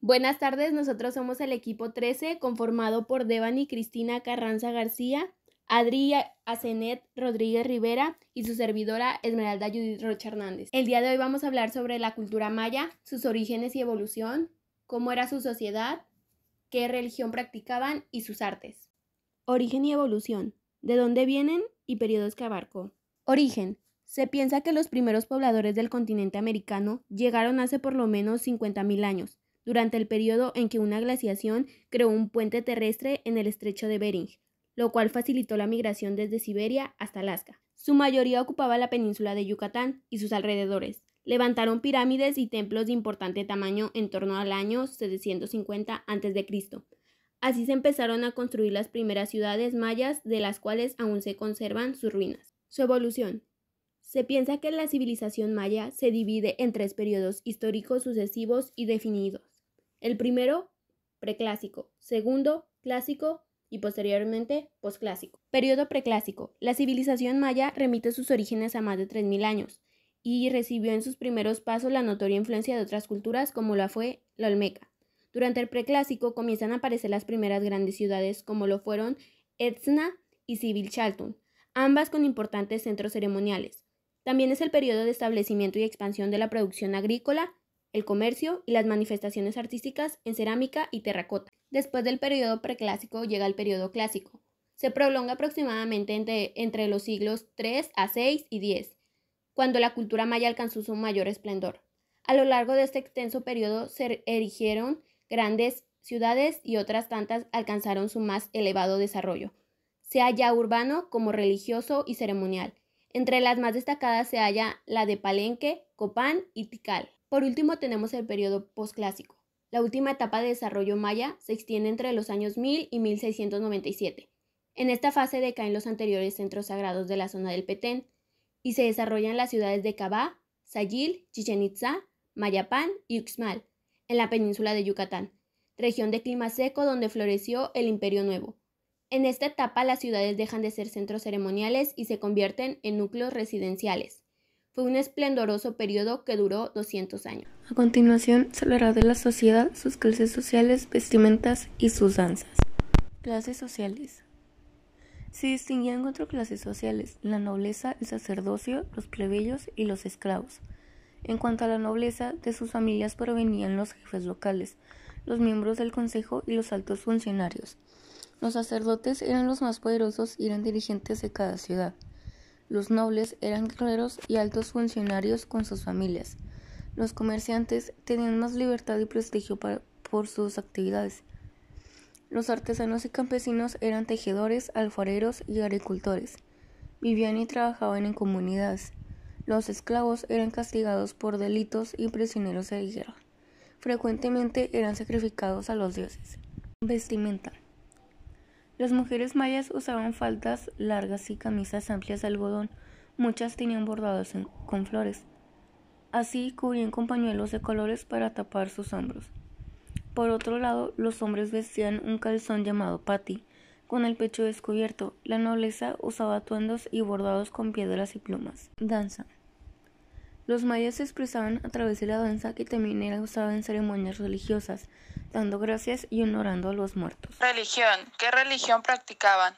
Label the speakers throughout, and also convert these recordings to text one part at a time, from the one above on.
Speaker 1: Buenas tardes, nosotros somos el equipo 13 conformado por Devani Cristina Carranza García, Adri Azenet Rodríguez Rivera y su servidora Esmeralda Judith Rocha Hernández. El día de hoy vamos a hablar sobre la cultura maya, sus orígenes y evolución, cómo era su sociedad, qué religión practicaban y sus artes. Origen y evolución. ¿De dónde vienen y periodos que abarcó? Origen. Se piensa que los primeros pobladores del continente americano llegaron hace por lo menos 50.000 años durante el periodo en que una glaciación creó un puente terrestre en el estrecho de Bering, lo cual facilitó la migración desde Siberia hasta Alaska. Su mayoría ocupaba la península de Yucatán y sus alrededores. Levantaron pirámides y templos de importante tamaño en torno al año 750 a.C. Así se empezaron a construir las primeras ciudades mayas, de las cuales aún se conservan sus ruinas. Su evolución. Se piensa que la civilización maya se divide en tres periodos históricos sucesivos y definidos. El primero, preclásico, segundo, clásico y posteriormente posclásico. Periodo preclásico. La civilización maya remite sus orígenes a más de 3.000 años y recibió en sus primeros pasos la notoria influencia de otras culturas como la fue la Olmeca. Durante el preclásico comienzan a aparecer las primeras grandes ciudades como lo fueron Etzna y Civilchaltun, ambas con importantes centros ceremoniales. También es el periodo de establecimiento y expansión de la producción agrícola el comercio y las manifestaciones artísticas en cerámica y terracota. Después del periodo preclásico llega el periodo clásico. Se prolonga aproximadamente entre, entre los siglos 3 a 6 y 10, cuando la cultura maya alcanzó su mayor esplendor. A lo largo de este extenso periodo se erigieron grandes ciudades y otras tantas alcanzaron su más elevado desarrollo, sea ya urbano como religioso y ceremonial. Entre las más destacadas se halla la de Palenque, Copán y Tikal. Por último tenemos el periodo posclásico. La última etapa de desarrollo maya se extiende entre los años 1000 y 1697. En esta fase decaen los anteriores centros sagrados de la zona del Petén y se desarrollan las ciudades de Cabá, Sayil, Chichen Itza, Mayapán y Uxmal, en la península de Yucatán, región de clima seco donde floreció el Imperio Nuevo. En esta etapa las ciudades dejan de ser centros ceremoniales y se convierten en núcleos residenciales. Fue un esplendoroso periodo que duró 200 años.
Speaker 2: A continuación se hablará de la sociedad, sus clases sociales, vestimentas y sus danzas. Clases sociales. Se distinguían cuatro clases sociales, la nobleza, el sacerdocio, los plebeyos y los esclavos. En cuanto a la nobleza, de sus familias provenían los jefes locales, los miembros del consejo y los altos funcionarios. Los sacerdotes eran los más poderosos y eran dirigentes de cada ciudad. Los nobles eran guerreros y altos funcionarios con sus familias. Los comerciantes tenían más libertad y prestigio por sus actividades. Los artesanos y campesinos eran tejedores, alfareros y agricultores. Vivían y trabajaban en comunidades. Los esclavos eran castigados por delitos y prisioneros de guerra. Frecuentemente eran sacrificados a los dioses. Vestimenta. Las mujeres mayas usaban faldas largas y camisas amplias de algodón. Muchas tenían bordados con flores. Así cubrían con pañuelos de colores para tapar sus hombros. Por otro lado, los hombres vestían un calzón llamado pati, con el pecho descubierto. La nobleza usaba atuendos y bordados con piedras y plumas. Danza. Los mayas se expresaban a través de la danza que también era usada en ceremonias religiosas, dando gracias y honorando a los muertos. Religión. ¿Qué religión practicaban?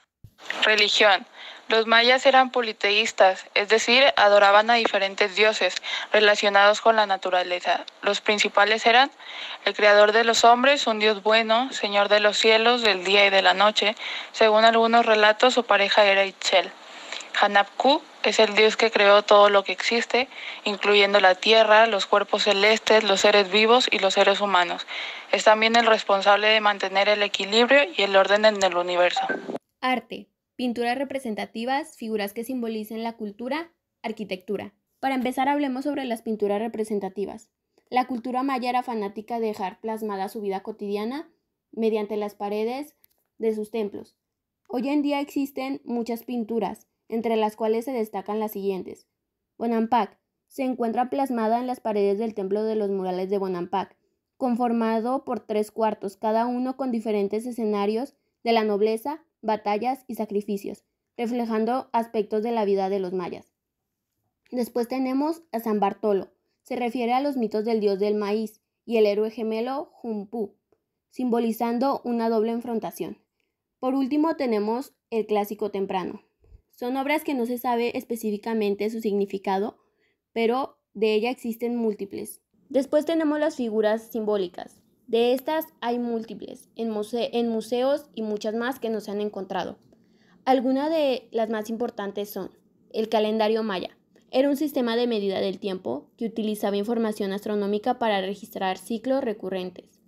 Speaker 2: Religión. Los mayas eran politeístas, es decir, adoraban a diferentes dioses relacionados con la naturaleza. Los principales eran el creador de los hombres, un dios bueno, señor de los cielos, del día y de la noche. Según algunos relatos, su pareja era Itzel. Hanapku es el dios que creó todo lo que existe, incluyendo la tierra, los cuerpos celestes, los seres vivos y los seres humanos. Es también el responsable de mantener el equilibrio y el orden en el universo.
Speaker 1: Arte, pinturas representativas, figuras que simbolicen la cultura, arquitectura. Para empezar, hablemos sobre las pinturas representativas. La cultura maya era fanática de dejar plasmada su vida cotidiana mediante las paredes de sus templos. Hoy en día existen muchas pinturas entre las cuales se destacan las siguientes. Bonampak se encuentra plasmada en las paredes del templo de los murales de Bonampak, conformado por tres cuartos, cada uno con diferentes escenarios de la nobleza, batallas y sacrificios, reflejando aspectos de la vida de los mayas. Después tenemos a San Bartolo, se refiere a los mitos del dios del maíz y el héroe gemelo Jumpú, simbolizando una doble enfrentación. Por último tenemos el clásico temprano, son obras que no se sabe específicamente su significado, pero de ella existen múltiples. Después tenemos las figuras simbólicas. De estas hay múltiples, en, en museos y muchas más que no se han encontrado. Algunas de las más importantes son el calendario maya. Era un sistema de medida del tiempo que utilizaba información astronómica para registrar ciclos recurrentes.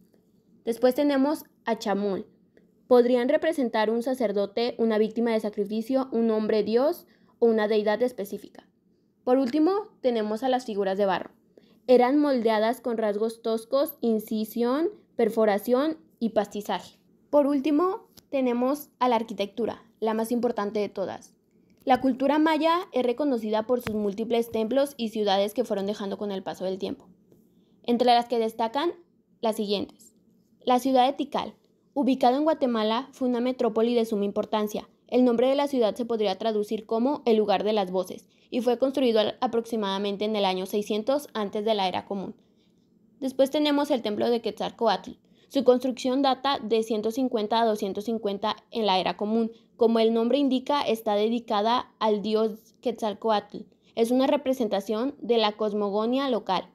Speaker 1: Después tenemos a Chamul, podrían representar un sacerdote, una víctima de sacrificio, un hombre dios o una deidad específica. Por último, tenemos a las figuras de barro. Eran moldeadas con rasgos toscos, incisión, perforación y pastizaje. Por último, tenemos a la arquitectura, la más importante de todas. La cultura maya es reconocida por sus múltiples templos y ciudades que fueron dejando con el paso del tiempo, entre las que destacan las siguientes. La ciudad de Tikal, Ubicado en Guatemala, fue una metrópoli de suma importancia. El nombre de la ciudad se podría traducir como el lugar de las voces y fue construido aproximadamente en el año 600 antes de la era común. Después tenemos el templo de Quetzalcoatl. Su construcción data de 150 a 250 en la era común. Como el nombre indica, está dedicada al dios Quetzalcoatl. Es una representación de la cosmogonía local.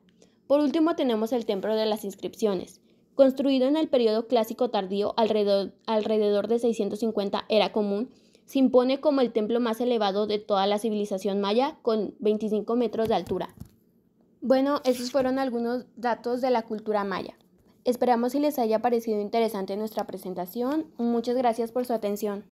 Speaker 1: Por último tenemos el templo de las inscripciones construido en el periodo clásico tardío alrededor, de 650 era común, se impone como el templo más elevado de toda la civilización maya, con 25 metros de altura. Bueno, esos fueron algunos datos de la cultura maya. Esperamos si les haya parecido interesante nuestra presentación. Muchas gracias por su atención.